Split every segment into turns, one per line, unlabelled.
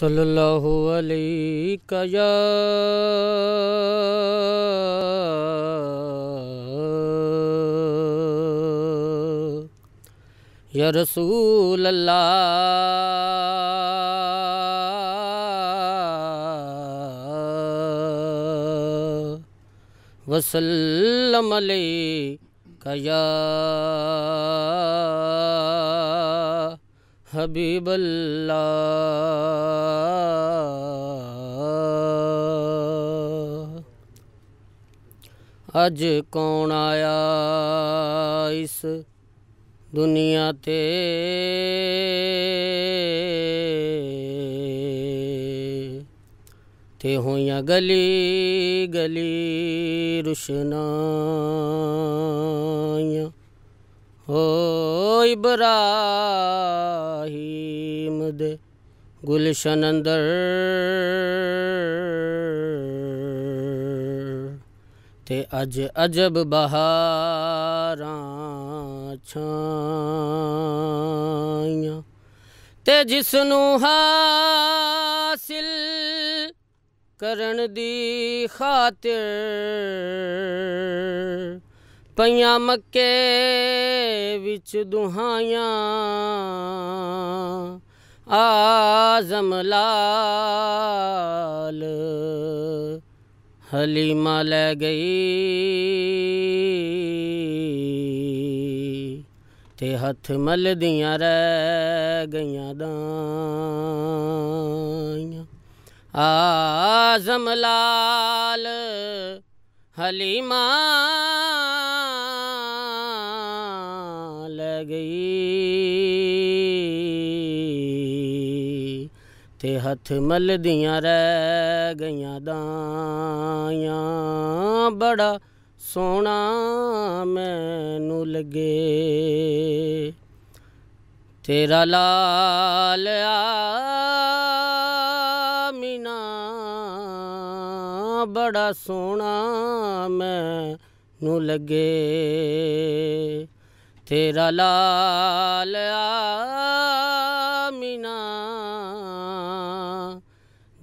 صلى الله عليك يا يا رسول الله وسلم عليك يا حبیب اللہ ਅੱਜ ਕੌਣ ਆਇਆ ਇਸ ਦੁਨੀਆ ਤੇ ਤੇ ਹੋਈਆਂ ਗਲੀ ਗਲੀ ਰੁਸ਼ਨਾਈਆਂ बीम द गुलशनंदर तजब बहार छनूं हासिल करण जी ख़ात प मके ਵਿੱਚ ਦੁਹਾਈਆਂ ਆਜ਼ਮ ਲਾਲ ਹਲੀਮਾ ਲੈ ਗਈ ਤੇ ਹੱਥ ਮਲਦੀਆਂ ਰਹਿ ਗਈਆਂ ਦਾਈਆਂ ਆਜ਼ਮ ਲਾਲ ਹਲੀਮਾ ਤੇ ਹੱਥ ਮਲਦੀਆਂ ਰਹਿ ਗਈਆਂ ਦਾਈਆਂ ਬੜਾ ਸੋਹਣਾ ਮੈਨੂੰ ਲੱਗੇ ਤੇਰਾ ਲਾਲ ਆ ਮੀਨਾ ਬੜਾ ਸੋਹਣਾ ਮੈਨੂੰ ਲੱਗੇ ਤੇਰਾ ਲਾਲ ਆ ਮੀਨਾ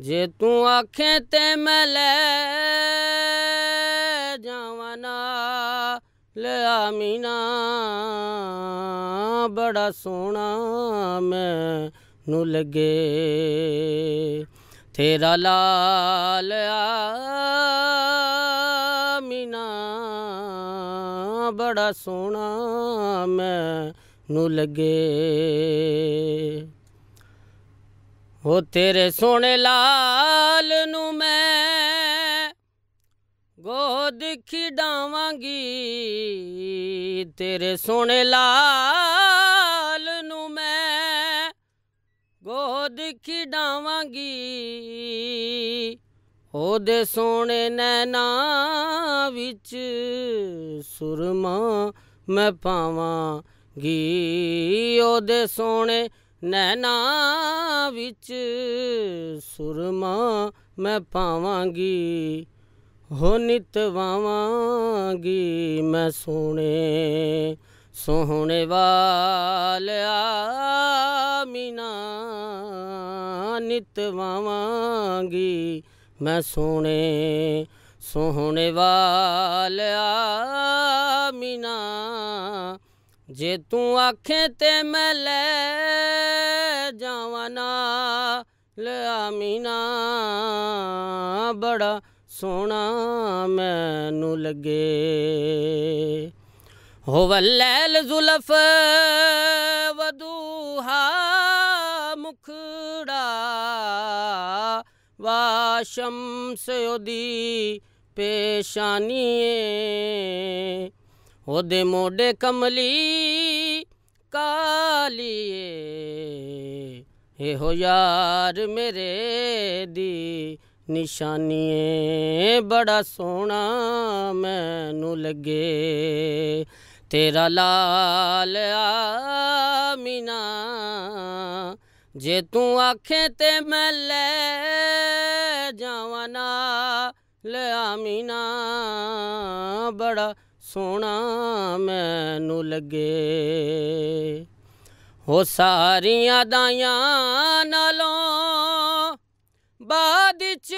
ਜੇ ਤੂੰ ਆਖੇ ਤੇ ਮੈਂ ਲੈ ਜਾਵਨਾ ਲਿਆ ਮੀਨਾ ਬੜਾ ਸੋਹਣਾ ਮੈਂ ਨੂੰ ਲਗੇ ਤੇਰਾ ਲਾਲ ਆ ਮੀਨਾ ਬੜਾ ਸੋਹਣਾ ਮੈਂ ਨੂੰ ਲਗੇ ਹੋ ਤੇਰੇ ਸੋਹਣੇ ਲਾਲ ਨੂੰ ਮੈਂ ਗੋਦ ਖਿਡਾਵਾਂਗੀ ਤੇਰੇ ਸੋਹਣੇ ਲਾਲ ਨੂੰ ਮੈਂ ਗੋਦ ਖਿਡਾਵਾਂਗੀ ਉਹਦੇ ਸੋਹਣੇ ਨੈਣਾ ਵਿੱਚ ਸੁਰਮਾ ਮੈਂ ਪਾਵਾਂਗੀ ਉਹਦੇ ਸੋਹਣੇ ਨੈਣਾ ਵਿੱਚ ਸੁਰਮਾ ਮੈਂ ਪਾਵਾਂਗੀ ਹੋ ਨਿਤ ਵਾਵਾਂਗੀ ਮੈਂ ਸੋਹਣੇ ਸੋਹਣੇ ਵਾਲਿਆ ਮੀਨਾ ਨਿਤ ਵਾਵਾਂਗੀ ਮੈਂ ਸੋਹਣੇ ਸੋਹਣੇ ਵਾਲਿਆ ਮੀਨਾ जे तू आखें ते मैं ले जावना ले आमीना बड़ा सोना मैनू लगे हो वैल ज़ुल्फ वधूहा मुखड़ा वाशमसी पेशानी ਉਹਦੇ ਮੋਢੇ ਕਮਲੀ ਕਾਲੀਏ ਇਹੋ ਯਾਰ ਮੇਰੇ ਦੀ ਨਿਸ਼ਾਨੀ ਏ ਬੜਾ ਸੋਹਣਾ ਮੈਨੂੰ ਲੱਗੇ ਤੇਰਾ ਲਾਲ ਆਮੀਨਾ ਜੇ ਤੂੰ ਆਖੇ ਤੇ ਮੈਂ ਲੈ ਜਾਵਾਂ ਨਾ ਲਿਆ ਮੀਨਾ ਬੜਾ ਸੋਹਣਾ ਮੈਨੂੰ ਲੱਗੇ ਹੋ ਸਾਰੀਆਂ ਦਾਈਆਂ ਨਾਲੋਂ ਬਾਦ ਚ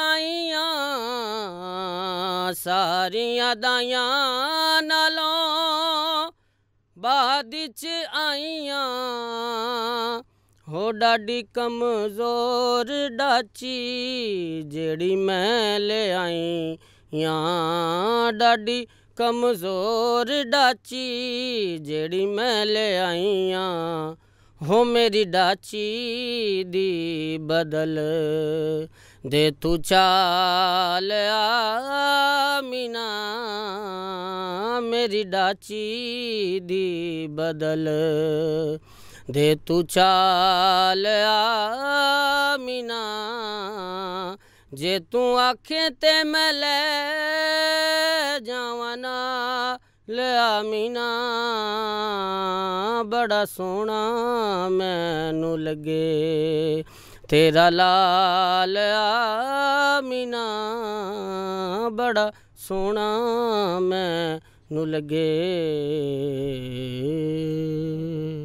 ਆਈਆਂ ਸਾਰੀਆਂ ਦਾਈਆਂ ਨਾਲੋਂ ਬਾਦ ਚ ਆਈਆਂ ਹੋ ਡਾਡੀ ਕਮਜ਼ੋਰ ਡਾਚੀ ਜਿਹੜੀ ਮੈਂ ਲਿਆਈ ਯਾਂ ਡਾਡੀ ਕਮਜ਼ੋਰ ਡਾਚੀ ਜਿਹੜੀ ਮੈਂ ਲਿਆਈ ਆ ਹੋ ਮੇਰੀ ਡਾਚੀ ਦੀ ਬਦਲ ਦੇ ਤੂੰ ਚਾਲ ਆ ਮੀਨਾ ਮੇਰੀ ਡਾਚੀ ਦੀ ਬਦਲ ਦੇ ਤੂੰ ਚਾਲ ਆਮਿਨਾ ਜੇ ਤੂੰ ਆਖੇ ਤੇ ਮੈਂ ਲੈ ਜਾਵਾਂ ਲਿਆ ਮੀਨਾ ਬੜਾ ਸੋਹਣਾ ਮੈਨੂੰ ਲੱਗੇ ਤੇਰਾ ਲਾਲ ਆਮੀਨਾ ਬੜਾ ਸੋਹਣਾ ਮੈਨੂੰ ਲੱਗੇ